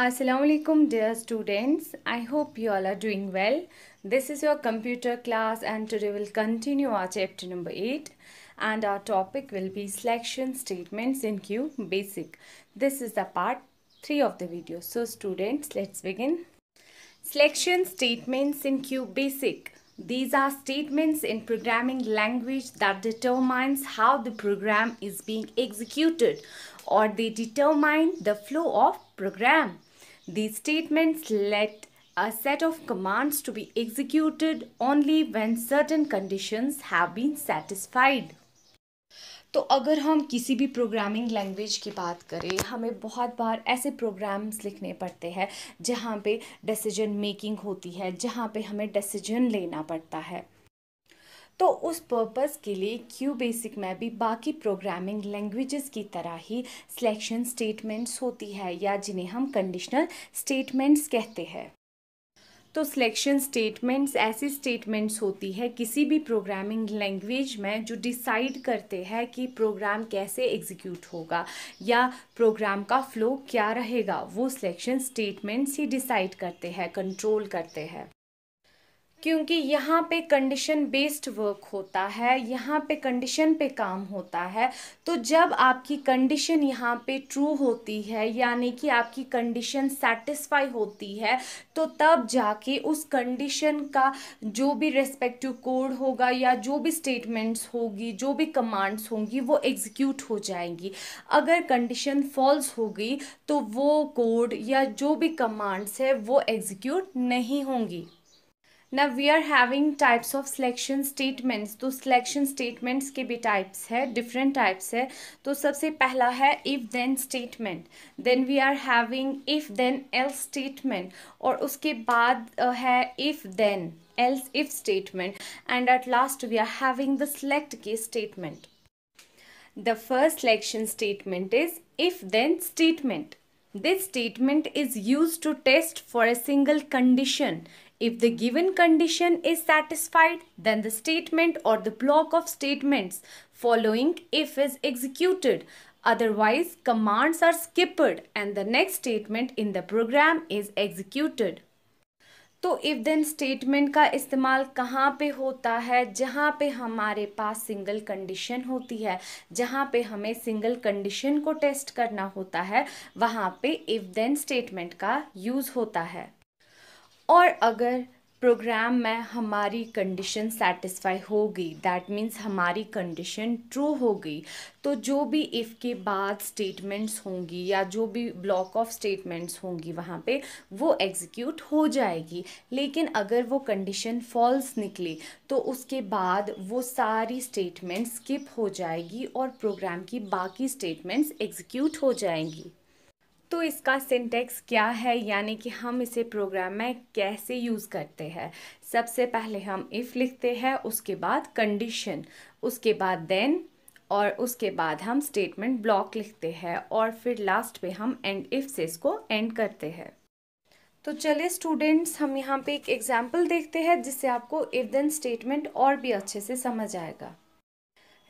Assalamualaikum dear students I hope you all are doing well this is your computer class and today we'll continue our chapter number 8 and our topic will be selection statements in Q basic this is the part 3 of the video so students let's begin selection statements in Q basic these are statements in programming language that determines how the program is being executed or they determine the flow of program. these statements let a set of commands to be executed only when certain conditions have been satisfied. तो अगर हम किसी भी programming language की बात करें हमें बहुत बार ऐसे प्रोग्राम्स लिखने पड़ते हैं जहाँ पे डिसीजन मेकिंग होती है जहाँ पे हमें डिसीजन लेना पड़ता है तो उस पर्पज़ के लिए क्यू बेसिक में भी बाकी प्रोग्रामिंग लैंग्वेजेस की तरह ही सिलेक्शन स्टेटमेंट्स होती है या जिन्हें हम कंडीशनल स्टेटमेंट्स कहते हैं तो सिलेक्शन स्टेटमेंट्स ऐसी स्टेटमेंट्स होती है किसी भी प्रोग्रामिंग लैंग्वेज में जो डिसाइड करते हैं कि प्रोग्राम कैसे एग्जीक्यूट होगा या प्रोग्राम का फ्लो क्या रहेगा वो सिलेक्शन स्टेटमेंट्स ही डिसाइड करते हैं कंट्रोल करते हैं क्योंकि यहाँ पे कंडीशन बेस्ड वर्क होता है यहाँ पे कंडीशन पे काम होता है तो जब आपकी कंडीशन यहाँ पे ट्रू होती है यानी कि आपकी कंडीशन सेटिस्फाई होती है तो तब जाके उस कंडीशन का जो भी रेस्पेक्टिव कोड होगा या जो भी स्टेटमेंट्स होगी जो भी कमांड्स होंगी वो एग्जीक्यूट हो जाएंगी अगर कंडीशन फॉल्स होगी तो वो कोड या जो भी कमांड्स है वो एग्जीक्यूट नहीं होंगी ना we are having types of selection statements तो सिलेक्शन स्टेटमेंट्स के भी टाइप्स है डिफरेंट टाइप्स है तो सबसे पहला है if then statement then we are having if then else statement और उसके बाद है if then else if statement and at last we are having the select case statement the first selection statement is if then statement this statement is use to test for a single condition If the given condition is satisfied, then the statement or the block of statements following if is executed. Otherwise, commands are skipped and the next statement in the program is executed. तो if then statement का इस्तेमाल कहाँ पे होता है जहाँ पे हमारे पास सिंगल कंडीशन होती है जहाँ पे हमें सिंगल कंडीशन को टेस्ट करना होता है वहाँ पे इफ़ देन स्टेटमेंट का यूज़ होता है और अगर प्रोग्राम में हमारी कंडीशन सेटिस्फाई हो गई दैट मीन्स हमारी कंडीशन ट्रू हो गई तो जो भी इफ़ के बाद स्टेटमेंट्स होंगी या जो भी ब्लॉक ऑफ स्टेटमेंट्स होंगी वहाँ पे वो एग्जीक्यूट हो जाएगी लेकिन अगर वो कंडीशन फॉल्स निकली तो उसके बाद वो सारी स्टेटमेंट्स स्किप हो जाएगी और प्रोग्राम की बाकी स्टेटमेंट्स एग्जीक्यूट हो जाएंगी तो इसका सिंटेक्स क्या है यानी कि हम इसे प्रोग्राम में कैसे यूज़ करते हैं सबसे पहले हम इफ़ लिखते हैं उसके बाद कंडीशन उसके बाद देन और उसके बाद हम स्टेटमेंट ब्लॉक लिखते हैं और फिर लास्ट पे हम एंड इफ़ से इसको एंड करते हैं तो चलिए स्टूडेंट्स हम यहाँ पे एक एग्जाम्पल देखते हैं जिससे आपको इफ देन स्टेटमेंट और भी अच्छे से समझ आएगा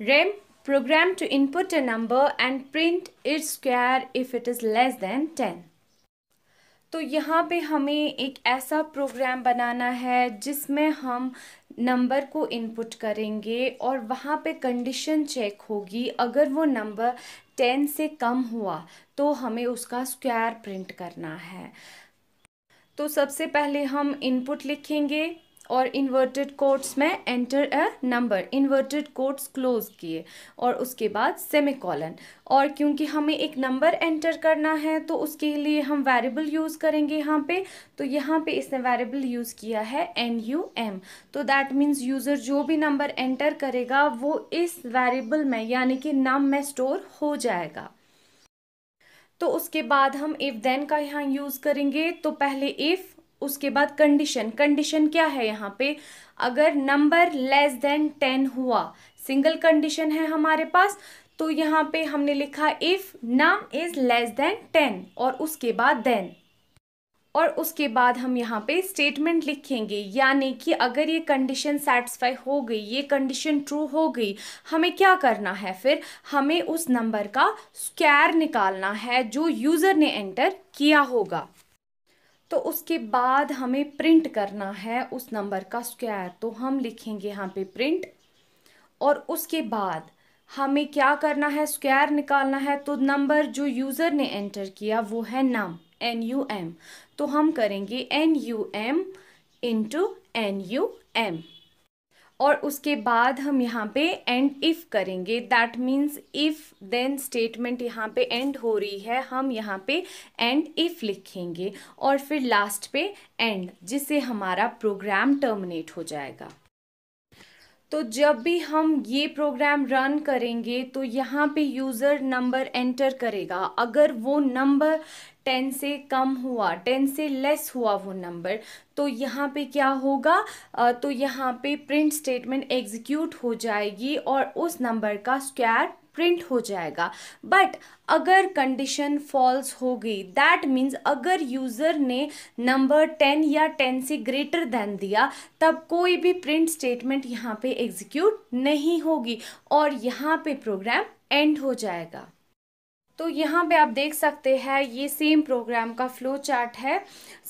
रैम Program to input a number and print its square if it is less than 10. तो यहाँ पे हमें एक ऐसा प्रोग्राम बनाना है जिसमें हम नंबर को इनपुट करेंगे और वहाँ पे कंडीशन चेक होगी अगर वो नंबर टेन से कम हुआ तो हमें उसका स्क्वायर प्रिंट करना है तो सबसे पहले हम इनपुट लिखेंगे और इन्वर्टेड कोट्स में enter a number inverted quotes close किए और उसके बाद सेमिकॉलन और क्योंकि हमें एक नंबर एंटर करना है तो उसके लिए हम वेरिएबल यूज़ करेंगे यहाँ पे तो यहाँ पे इसने वेरिएबल यूज़ किया है एन यू एम तो दैट मीन्स यूज़र जो भी नंबर एंटर करेगा वो इस वेरिएबल में यानी कि नाम में स्टोर हो जाएगा तो उसके बाद हम इफ़ देन का यहाँ यूज़ करेंगे तो पहले इफ़ उसके बाद कंडीशन कंडीशन क्या है यहाँ पे अगर नंबर लेस देन टेन हुआ सिंगल कंडीशन है हमारे पास तो यहाँ पे हमने लिखा इफ नाम इज लेस देन टेन और उसके बाद देन और उसके बाद हम यहाँ पे स्टेटमेंट लिखेंगे यानी कि अगर ये कंडीशन सेटिस्फाई हो गई ये कंडीशन ट्रू हो गई हमें क्या करना है फिर हमें उस नंबर का स्क्वायर निकालना है जो यूज़र ने एंटर किया होगा तो उसके बाद हमें प्रिंट करना है उस नंबर का स्क्वायर तो हम लिखेंगे यहाँ पे प्रिंट और उसके बाद हमें क्या करना है स्क्वायर निकालना है तो नंबर जो यूज़र ने एंटर किया वो है नम एन यू एम तो हम करेंगे N U M into N U M और उसके बाद हम यहाँ पे एंड इफ़ करेंगे that means if then statement यहाँ पे एंड हो रही है हम यहाँ पे एंड इफ़ लिखेंगे और फिर लास्ट पे एंड जिससे हमारा प्रोग्राम टर्मिनेट हो जाएगा तो जब भी हम ये प्रोग्राम रन करेंगे तो यहाँ पे यूज़र नंबर एंटर करेगा अगर वो नंबर टेन से कम हुआ टेन से लेस हुआ वो नंबर तो यहाँ पे क्या होगा तो यहाँ पे प्रिंट स्टेटमेंट एग्जीक्यूट हो जाएगी और उस नंबर का स्क्वायर प्रिंट हो जाएगा बट अगर कंडीशन फॉल्स हो गई दैट मीन्स अगर यूज़र ने नंबर टेन या टेन से ग्रेटर देन दिया तब कोई भी प्रिंट स्टेटमेंट यहाँ पे एग्जीक्यूट नहीं होगी और यहाँ पे प्रोग्राम एंड हो जाएगा तो यहाँ पे आप देख सकते हैं ये सेम प्रोग्राम का फ्लो चार्ट है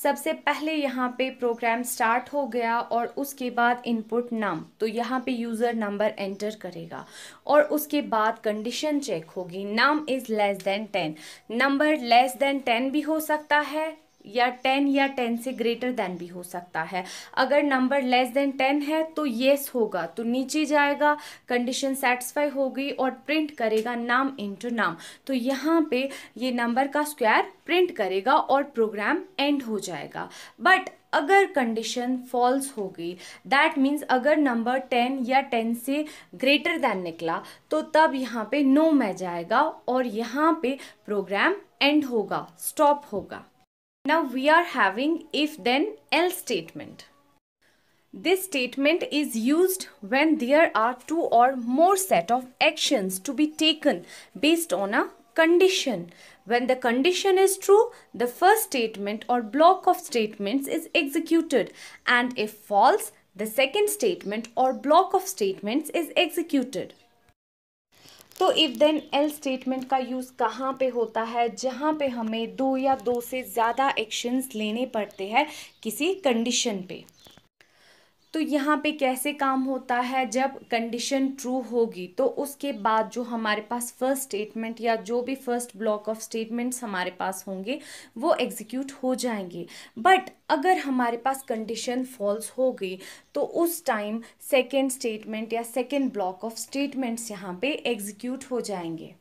सबसे पहले यहाँ पे प्रोग्राम स्टार्ट हो गया और उसके बाद इनपुट नाम तो यहाँ पे यूज़र नंबर एंटर करेगा और उसके बाद कंडीशन चेक होगी num is less than ten number less than ten भी हो सकता है या टेन या टेन से ग्रेटर देन भी हो सकता है अगर नंबर लेस देन टेन है तो येस होगा तो नीचे जाएगा कंडीशन सेटिस्फाई होगी और प्रिंट करेगा नाम इंटू नाम तो यहाँ पे ये नंबर का स्क्वायर प्रिंट करेगा और प्रोग्राम एंड हो जाएगा बट अगर कंडीशन फॉल्स हो गई दैट मीन्स अगर नंबर टेन या टेन से ग्रेटर दैन निकला तो तब यहाँ पे नो में जाएगा और यहाँ पे प्रोग्राम एंड होगा स्टॉप होगा Now we are having if then else statement. This statement is used when there are two or more set of actions to be taken based on a condition. When the condition is true, the first statement or block of statements is executed and if false, the second statement or block of statements is executed. तो if then else statement का use कहाँ पे होता है जहाँ पे हमें दो या दो से ज़्यादा एक्शंस लेने पड़ते हैं किसी कंडीशन पे तो यहाँ पे कैसे काम होता है जब कंडीशन ट्रू होगी तो उसके बाद जो हमारे पास फर्स्ट स्टेटमेंट या जो भी फर्स्ट ब्लॉक ऑफ स्टेटमेंट्स हमारे पास होंगे वो एग्जीक्यूट हो जाएंगे बट अगर हमारे पास कंडीशन फॉल्स हो गई तो उस टाइम सेकेंड स्टेटमेंट या सेकेंड ब्लॉक ऑफ स्टेटमेंट्स यहाँ पे एग्जीक्यूट हो जाएंगे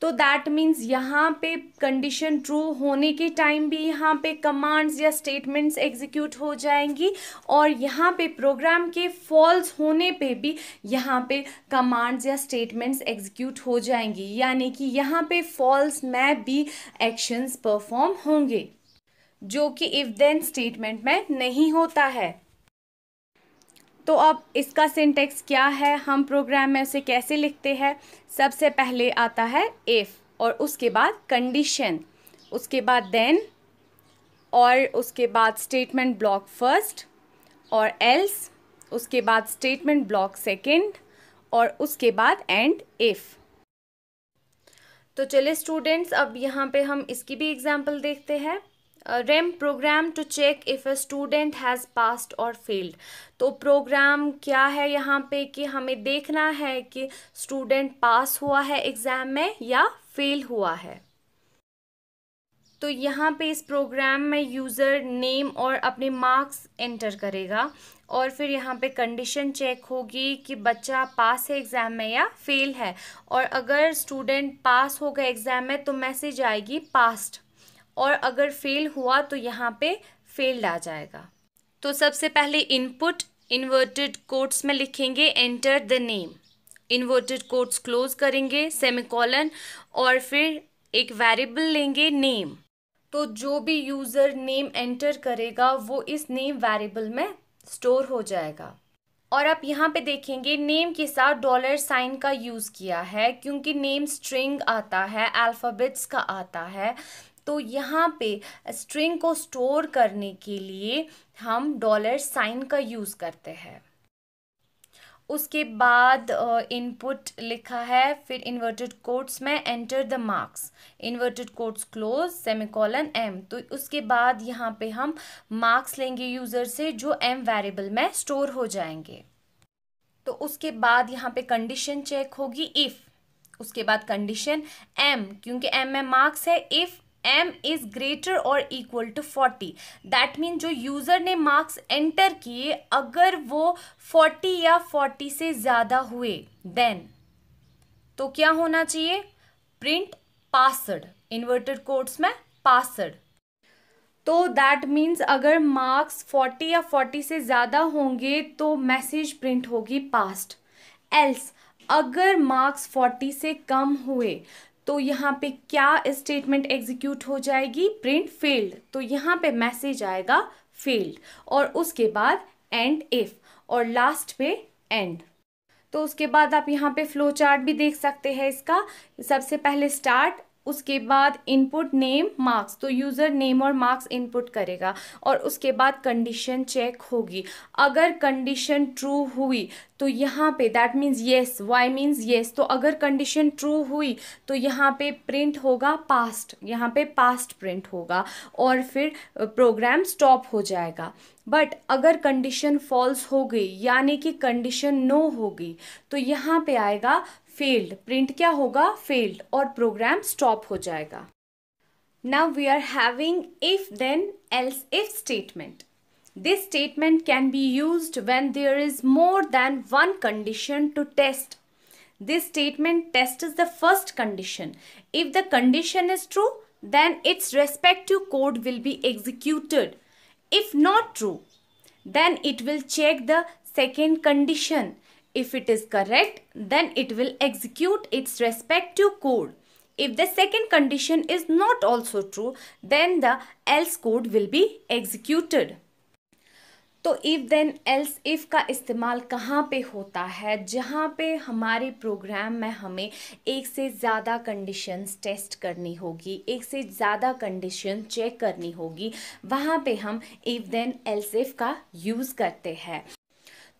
तो दैट मीन्स यहाँ पे कंडीशन ट्रू होने के टाइम भी यहाँ पे कमांड्स या स्टेटमेंट्स एग्जीक्यूट हो जाएंगी और यहाँ पे प्रोग्राम के फॉल्स होने पे भी यहाँ पे कमांड्स या स्टेटमेंट्स एग्जीक्यूट हो जाएंगी यानी कि यहाँ पे फॉल्स में भी एक्शंस परफॉर्म होंगे जो कि इफ देन स्टेटमेंट में नहीं होता है तो अब इसका सिंटेक्स क्या है हम प्रोग्राम में उसे कैसे लिखते हैं सबसे पहले आता है इफ़ और उसके बाद कंडीशन उसके बाद देन और उसके बाद स्टेटमेंट ब्लॉक फर्स्ट और एल्स उसके बाद स्टेटमेंट ब्लॉक सेकंड और उसके बाद एंड इफ़ तो चलिए स्टूडेंट्स अब यहाँ पे हम इसकी भी एग्जाम्पल देखते हैं REM program to check if a student has passed और फेल्ड तो प्रोग्राम क्या है यहाँ पे कि हमें देखना है कि स्टूडेंट पास हुआ है एग्ज़ाम में या फेल हुआ है तो यहाँ पे इस प्रोग्राम में यूज़र नेम और अपने मार्क्स एंटर करेगा और फिर यहाँ पे कंडीशन चेक होगी कि बच्चा पास है एग्ज़ाम में या फेल है और अगर स्टूडेंट पास होगा एग्ज़ाम में तो मैसेज आएगी पास्ट और अगर फेल हुआ तो यहाँ पे फेल्ड आ जाएगा तो सबसे पहले इनपुट इन्वर्टेड कोट्स में लिखेंगे enter the name inverted quotes close करेंगे सेमिकॉलन और फिर एक वेरिएबल लेंगे नेम तो जो भी यूज़र नेम एंटर करेगा वो इस नेम वेरिएबल में स्टोर हो जाएगा और आप यहाँ पे देखेंगे नेम के साथ डॉलर साइन का यूज़ किया है क्योंकि नेम स्ट्रिंग आता है अल्फ़ाबेट्स का आता है तो यहाँ पे स्ट्रिंग को स्टोर करने के लिए हम डॉलर साइन का यूज़ करते हैं उसके बाद इनपुट लिखा है फिर इन्वर्टेड कोट्स में enter the marks inverted quotes close semicolon M तो उसके बाद यहाँ पे हम मार्क्स लेंगे यूज़र से जो एम वेरिएबल में स्टोर हो जाएंगे तो उसके बाद यहाँ पे कंडीशन चेक होगी इफ़ उसके बाद कंडीशन एम क्योंकि एम में मार्क्स है इफ़ एम इज ग्रेटर और equal to forty that mean जो यूज़र ने मार्क्स एंटर किए अगर वो फोर्टी या फोर्टी से ज़्यादा हुए देन तो क्या होना चाहिए प्रिंट पासड इन्वर्टेड कोड्स में पासड तो दैट मीन्स अगर मार्क्स 40 या 40 से ज़्यादा होंगे तो मैसेज प्रिंट होगी पास्ट एल्स अगर मार्क्स 40 से कम हुए तो यहाँ पे क्या स्टेटमेंट एग्जीक्यूट हो जाएगी प्रिंट फेल्ड तो यहाँ पे मैसेज आएगा फेल्ड और उसके बाद एंड इफ और लास्ट पे एंड तो उसके बाद आप यहाँ पे फ्लो चार्ट भी देख सकते हैं इसका सबसे पहले स्टार्ट उसके बाद इनपुट नेम मार्क्स तो यूज़र नेम और मार्क्स इनपुट करेगा और उसके बाद कंडीशन चेक होगी अगर कंडीशन ट्रू हुई तो यहाँ पे that means yes Y means yes तो अगर कंडीशन ट्रू हुई तो यहाँ पे प्रिंट होगा पास्ट यहाँ पे पास्ट प्रिंट होगा और फिर प्रोग्राम स्टॉप हो जाएगा बट अगर कंडीशन फॉल्स हो गई यानी कि कंडीशन नो होगी तो यहाँ पे आएगा फेल्ड प्रिंट क्या होगा फेल्ड और प्रोग्राम स्टॉप हो जाएगा now we are having if then else if statement this statement can be use when there is more than one condition to test this statement test is the first condition if the condition is true then its respect to code will be executed if not true then it will check the second condition If it is correct, then it will execute its respective code. If the second condition is not also true, then the else code will be executed. तो if then else if का इस्तेमाल कहाँ पे होता है जहाँ पे हमारे प्रोग्राम में हमें एक से ज़्यादा कंडीशंस टेस्ट करनी होगी एक से ज़्यादा कंडीशन चेक करनी होगी वहाँ पे हम इफ़ देन एल्स इफ़ का यूज़ करते हैं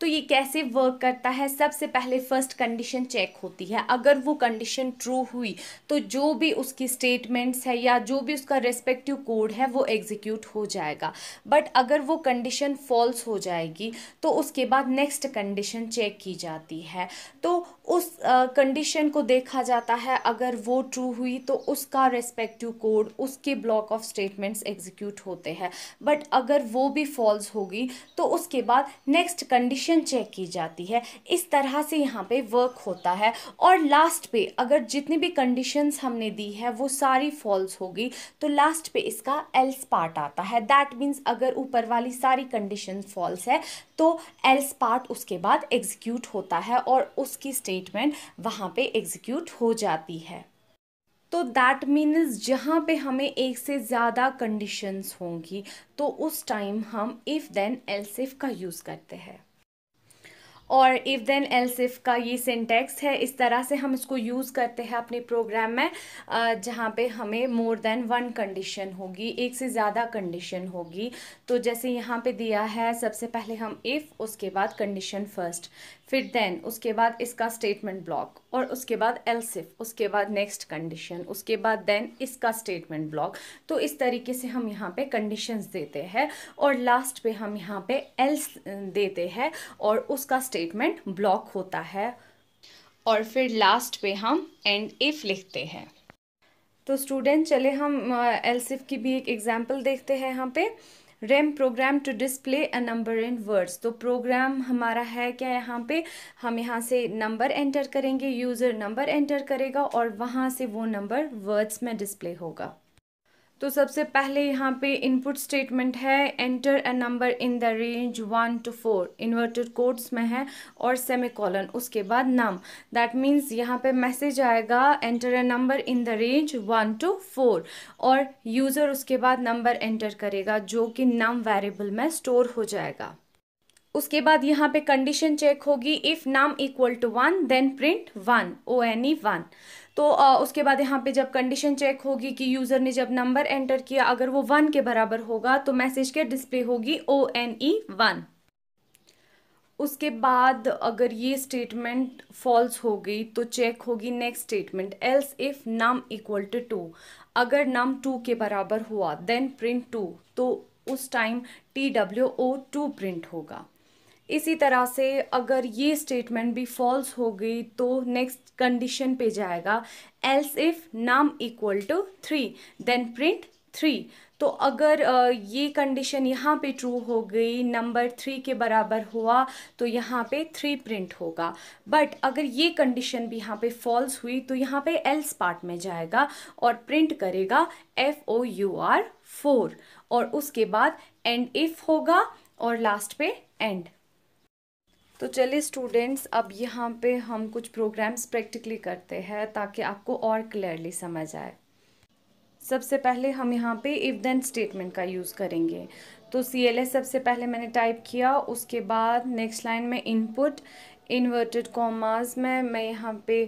तो ये कैसे वर्क करता है सबसे पहले फर्स्ट कंडीशन चेक होती है अगर वो कंडीशन ट्रू हुई तो जो भी उसकी स्टेटमेंट्स है या जो भी उसका रेस्पेक्टिव कोड है वो एग्जीक्यूट हो जाएगा बट अगर वो कंडीशन फॉल्स हो जाएगी तो उसके बाद नेक्स्ट कंडीशन चेक की जाती है तो उस कंडीशन को देखा जाता है अगर वो ट्रू हुई तो उसका रेस्पेक्टिव कोड उसके ब्लॉक ऑफ स्टेटमेंट्स एग्जीक्यूट होते हैं बट अगर वो भी फॉल्स होगी तो उसके बाद नेक्स्ट कंडीशन चेक की जाती है इस तरह से यहाँ पे वर्क होता है और लास्ट पे अगर जितनी भी कंडीशंस हमने दी है वो सारी फॉल्स होगी तो लास्ट पे इसका एल्स पार्ट आता है दैट मीन्स अगर ऊपर वाली सारी कंडीशन फॉल्स है तो एल्स पार्ट उसके बाद एग्जीक्यूट होता है और उसकी स्टेट स्टेटमेंट वहाँ पे एग्जीक्यूट हो जाती है तो दैट मीन्स जहाँ पे हमें एक से ज़्यादा कंडीशंस होंगी तो उस टाइम हम इफ़ देन एल्स इफ़ का यूज़ करते हैं और इफ़ देन एल्स इफ़ का ये सिंटेक्स है इस तरह से हम इसको यूज़ करते हैं अपने प्रोग्राम में जहाँ पे हमें मोर देन वन कंडीशन होगी एक से ज़्यादा कंडीशन होगी तो जैसे यहाँ पे दिया है सबसे पहले हम इफ़ उसके बाद कंडीशन फर्स्ट फिर देन उसके बाद इसका स्टेटमेंट ब्लॉक और उसके बाद एल्सिफ उसके बाद नेक्स्ट कंडीशन उसके बाद देन इसका स्टेटमेंट ब्लॉक तो इस तरीके से हम यहाँ पे कंडीशंस देते हैं और लास्ट पे हम यहाँ पे एल्स देते हैं और उसका स्टेटमेंट ब्लॉक होता है और फिर लास्ट पे हम एंड इफ़ लिखते हैं तो स्टूडेंट चले हम एल्सिफ की भी एक एग्ज़ाम्पल देखते हैं यहाँ पे REM program to display a number in words तो प्रोग्राम हमारा है क्या यहाँ पे हम यहाँ से नंबर एंटर करेंगे यूज़र नंबर एंटर करेगा और वहाँ से वो नंबर वर्ड्स में डिस्प्ले होगा तो सबसे पहले यहाँ पे इनपुट स्टेटमेंट है enter a number in the range one to four inverted quotes में है और सेमीकॉलन उसके बाद नाम दैट मीन्स यहाँ पे मैसेज आएगा enter a number in the range one to four और यूज़र उसके बाद नंबर एंटर करेगा जो कि नाम वेरिएबल में स्टोर हो जाएगा उसके बाद यहाँ पे कंडीशन चेक होगी if num equal to one then print one O N E one तो उसके बाद यहाँ पे जब कंडीशन चेक होगी कि यूज़र ने जब नंबर एंटर किया अगर वो वन के बराबर होगा तो मैसेज के डिस्प्ले होगी ओ एन ई वन उसके बाद अगर ये स्टेटमेंट फॉल्स हो गई तो चेक होगी next statement else if num equal to two अगर नम टू के बराबर हुआ देन प्रिंट टू तो उस time T W O two print होगा इसी तरह से अगर ये स्टेटमेंट भी फॉल्स हो गई तो नेक्स्ट कंडीशन पे जाएगा else if num equal to three then print three तो अगर ये कंडीशन यहाँ पे ट्रू हो गई नंबर थ्री के बराबर हुआ तो यहाँ पे थ्री प्रिंट होगा बट अगर ये कंडीशन भी यहाँ पे फॉल्स हुई तो यहाँ पे एल्स पार्ट में जाएगा और प्रिंट करेगा F O U R four और उसके बाद एंड इफ होगा और लास्ट पे एंड तो चलिए स्टूडेंट्स अब यहाँ पे हम कुछ प्रोग्राम्स प्रैक्टिकली करते हैं ताकि आपको और क्लियरली समझ आए सबसे पहले हम यहाँ पे इफ देन स्टेटमेंट का यूज़ करेंगे तो सी एल एस सबसे पहले मैंने टाइप किया उसके बाद नेक्स्ट लाइन में इनपुट इन्वर्टेड कॉमास में मैं यहाँ पे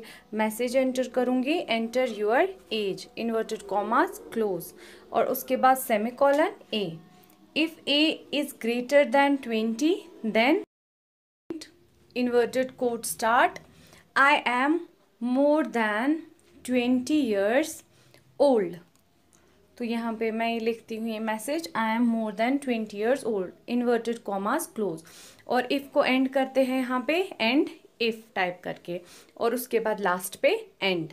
मैसेज एंटर करूँगी enter your age inverted commas close और उसके बाद semicolon A if A is greater than twenty then inverted quote start I am more than twenty years old तो यहाँ पे मैं ये लिखती हूँ ये message I am more than twenty years old inverted commas close और if को एंड करते हैं यहाँ पे एंड इफ़ टाइप करके और उसके बाद लास्ट पे एंड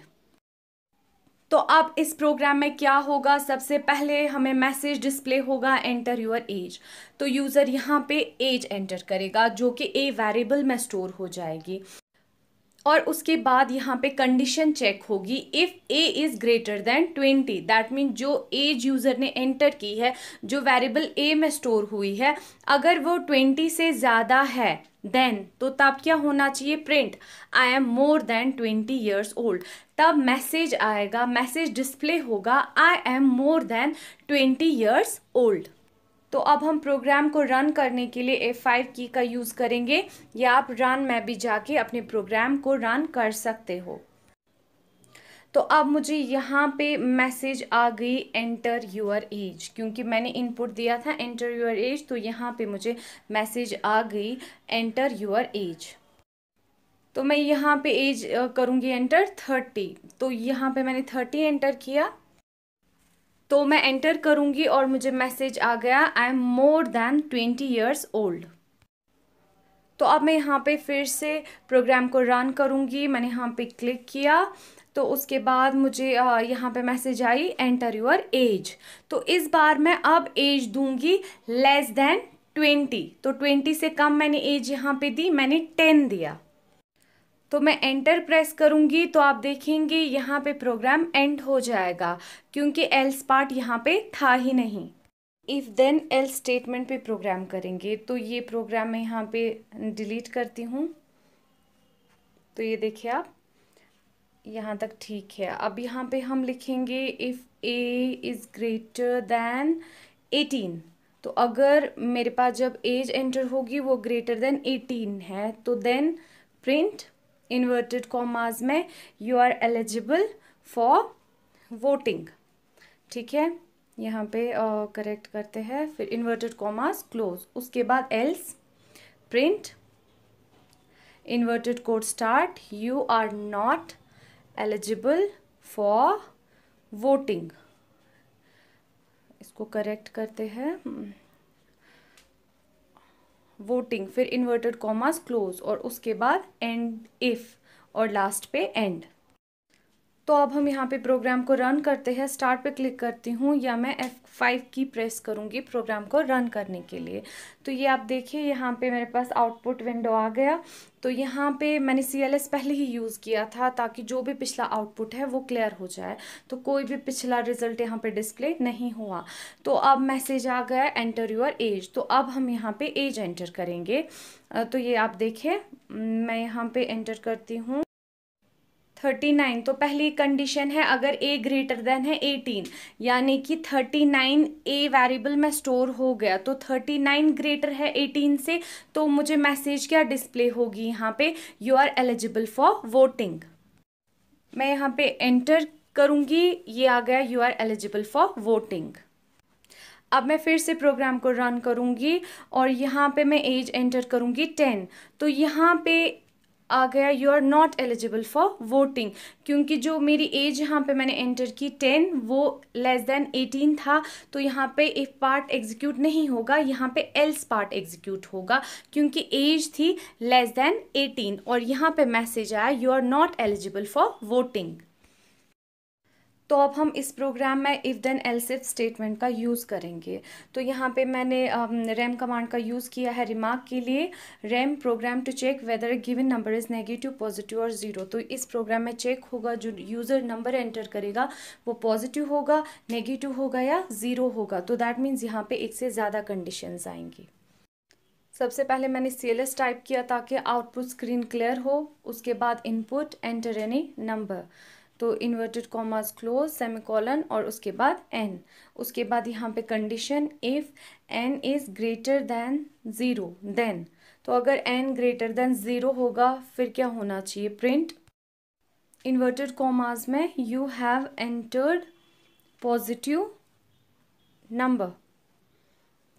तो अब इस प्रोग्राम में क्या होगा सबसे पहले हमें मैसेज डिस्प्ले होगा एंटर योर एज तो यूज़र यहाँ पे एज एंटर करेगा जो कि ए वेरिएबल में स्टोर हो जाएगी और उसके बाद यहाँ पे कंडीशन चेक होगी if A is greater than twenty that mean जो एज यूज़र ने एंटर की है जो वेरिएबल ए में स्टोर हुई है अगर वो ट्वेंटी से ज़्यादा है देन तो तब क्या होना चाहिए print I am more than twenty years old तब मैसेज आएगा मैसेज डिस्प्ले होगा I am more than twenty years old तो अब हम प्रोग्राम को रन करने के लिए F5 की का यूज़ करेंगे या आप रन में भी जाके अपने प्रोग्राम को रन कर सकते हो तो अब मुझे यहाँ पे मैसेज आ गई एंटर योर एज क्योंकि मैंने इनपुट दिया था एंटर योर एज तो यहाँ पे मुझे मैसेज आ गई एंटर योर एज तो मैं यहाँ पे एज करूँगी एंटर थर्टी तो यहाँ पे मैंने थर्टी एंटर किया तो मैं एंटर करूँगी और मुझे मैसेज आ गया I am more than twenty years old तो अब मैं यहाँ पे फिर से प्रोग्राम को रन करूँगी मैंने यहाँ पे क्लिक किया तो उसके बाद मुझे यहाँ पे मैसेज आई एंटर योर एज तो इस बार मैं अब एज दूँगी लेस देन ट्वेंटी तो ट्वेंटी से कम मैंने एज यहाँ पे दी मैंने टेन दिया तो मैं एंटर प्रेस करूँगी तो आप देखेंगे यहाँ पे प्रोग्राम एंड हो जाएगा क्योंकि एल्स पार्ट यहाँ पे था ही नहीं इफ़ देन एल्स स्टेटमेंट पे प्रोग्राम करेंगे तो ये प्रोग्राम मैं यहाँ पे डिलीट करती हूँ तो ये देखिए आप यहाँ तक ठीक है अब यहाँ पे हम लिखेंगे if A is greater than eighteen तो अगर मेरे पास जब एज एंटर होगी वो ग्रेटर देन एटीन है तो देन प्रिंट इन्वर्टेड कॉमास में you are eligible for voting ठीक है यहाँ पे करेक्ट uh, करते हैं फिर इन्वर्टेड कॉमास क्लोज उसके बाद else print inverted quotes start you are not eligible for voting इसको करेक्ट करते हैं हम्म। वोटिंग फिर इन्वर्टेड कॉमास क्लोज और उसके बाद एंड इफ़ और लास्ट पे एंड तो अब हम यहाँ पे प्रोग्राम को रन करते हैं स्टार्ट पे क्लिक करती हूँ या मैं F5 की प्रेस करूँगी प्रोग्राम को रन करने के लिए तो ये आप देखिए यहाँ पे मेरे पास आउटपुट विंडो आ गया तो यहाँ पे मैंने सी पहले ही यूज़ किया था ताकि जो भी पिछला आउटपुट है वो क्लियर हो जाए तो कोई भी पिछला रिजल्ट यहाँ पे डिस्प्ले नहीं हुआ तो अब मैसेज आ गया एंटर योर एज तो अब हम यहाँ पे एज एंटर करेंगे तो ये आप देखिए मैं यहाँ पे एंटर करती हूँ थर्टी नाइन तो पहली कंडीशन है अगर a ग्रेटर देन है एटीन यानी कि थर्टी नाइन ए वेरिएबल में स्टोर हो गया तो थर्टी नाइन ग्रेटर है एटीन से तो मुझे मैसेज क्या डिस्प्ले होगी यहाँ पे you are eligible for voting मैं यहाँ पे एंटर करूँगी ये आ गया you are eligible for voting अब मैं फिर से प्रोग्राम को रन करूँगी और यहाँ पे मैं एज एंटर करूँगी टेन तो यहाँ पे आ गया you are not eligible for voting क्योंकि जो मेरी एज यहाँ पे मैंने एंटर की टेन वो लेस देन एटीन था तो यहाँ पे इफ पार्ट एग्जीक्यूट नहीं होगा यहाँ पे एल्स पार्ट एग्जीक्यूट होगा क्योंकि एज थी लेस देन एटीन और यहाँ पे मैसेज आया you are not eligible for voting तो अब हम इस प्रोग्राम में इफ़ देन एल्स स्टेटमेंट का यूज़ करेंगे तो यहाँ पे मैंने रैम um, कमांड का यूज़ किया है रिमार्क के लिए REM program to check whether given number is negative positive और ज़ीरो तो इस प्रोग्राम में चेक होगा जो यूज़र नंबर एंटर करेगा वो पॉजिटिव होगा नेगेटिव होगा या ज़ीरो होगा तो दैट मीन्स यहाँ पर एक से ज़्यादा कंडीशन आएंगी सबसे पहले मैंने सी एल एस टाइप किया ताकि आउटपुट स्क्रीन क्लियर हो उसके बाद इनपुट एंटर एनी नंबर तो इन्वर्टेड कॉमास क्लोज सेमिकॉलन और उसके बाद एन उसके बाद यहाँ पे condition if N is greater than zero then तो अगर एन ग्रेटर दैन ज़ीरो होगा फिर क्या होना चाहिए प्रिंट इन्वर्टेड कॉमास में you have entered positive number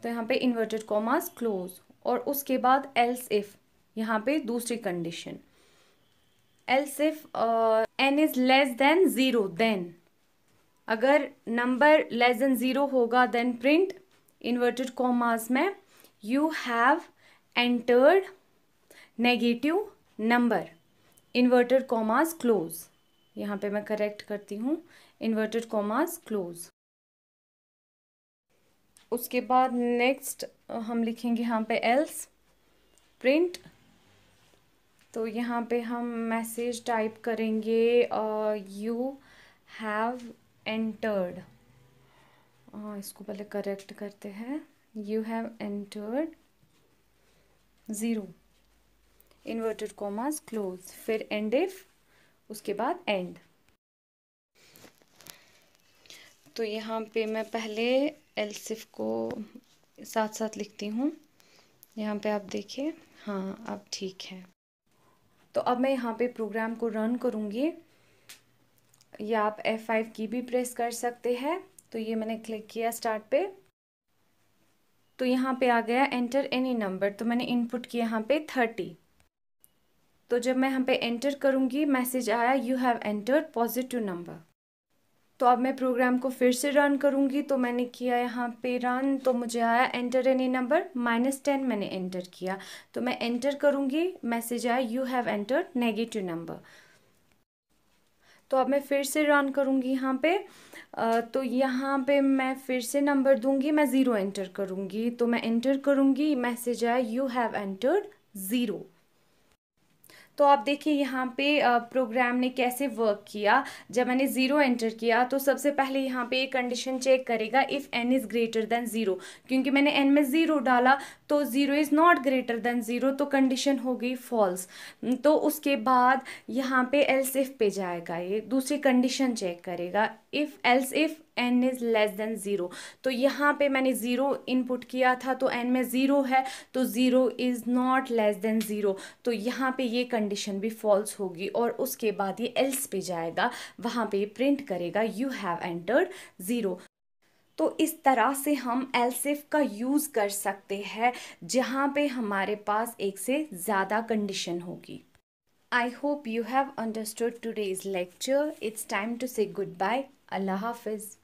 तो यहाँ पे इन्वर्टेड कॉमास क्लोज और उसके बाद एल्स इफ़ यहाँ पे दूसरी condition else if N is less than zero then अगर नंबर लेस देन ज़ीरो होगा देन प्रिंट इन्वर्टेड कॉमास में you have entered negative number inverted commas close यहाँ पे मैं करेक्ट करती हूँ इन्वर्टेड कॉमास क्लोज उसके बाद नेक्स्ट हम लिखेंगे यहाँ पे एल्स प्रिंट तो यहाँ पे हम मैसेज टाइप करेंगे यू हैव एंटर्ड इसको पहले करेक्ट करते हैं you have entered zero inverted commas close फिर एंड इफ उसके बाद एंड तो यहाँ पे मैं पहले सिफ को साथ साथ लिखती हूँ यहाँ पे आप देखिए हाँ अब ठीक है तो अब मैं यहाँ पे प्रोग्राम को रन करूँगी या आप F5 की भी प्रेस कर सकते हैं तो ये मैंने क्लिक किया स्टार्ट पे तो यहाँ पे आ गया एंटर एनी नंबर तो मैंने इनपुट किया यहाँ पे थर्टी तो जब मैं यहाँ पे एंटर करूँगी मैसेज आया you have entered positive number तो अब मैं प्रोग्राम को फिर से रन करूँगी तो मैंने किया यहाँ पे रन तो मुझे आया enter any number minus ten मैंने एंटर किया तो मैं एंटर करूँगी मैसेज आया you have enter negative number तो अब मैं फिर से रन करूँगी यहाँ पे तो यहाँ पे मैं फिर से नंबर दूँगी मैं ज़ीरो एंटर करूँगी तो मैं एंटर करूँगी मैसेज आया यू हैव एंटर ज़ीरो तो आप देखिए यहाँ पे प्रोग्राम ने कैसे वर्क किया जब मैंने ज़ीरो एंटर किया तो सबसे पहले यहाँ पे ये कंडीशन चेक करेगा if N is greater than zero क्योंकि मैंने एन में ज़ीरो डाला तो zero is not greater than zero तो कंडीशन हो गई फॉल्स तो उसके बाद यहाँ पे एल्स इफ़ पे जाएगा ये दूसरी कंडीशन चेक करेगा if else if N is less than zero तो यहाँ पे मैंने ज़ीरो इनपुट किया था तो एन में ज़ीरो है तो zero is not less than zero तो यहाँ पे ये कंडीशन भी फॉल्स होगी और उसके बाद ये एल्स पे जाएगा वहाँ पे प्रिंट करेगा यू हैव एंटर्ड ज़ीरो तो इस तरह से हम एल्सिफ का यूज़ कर सकते हैं जहाँ पे हमारे पास एक से ज़्यादा कंडीशन होगी I hope you have understood today's lecture it's time to say goodbye अल्लाह हाफिज़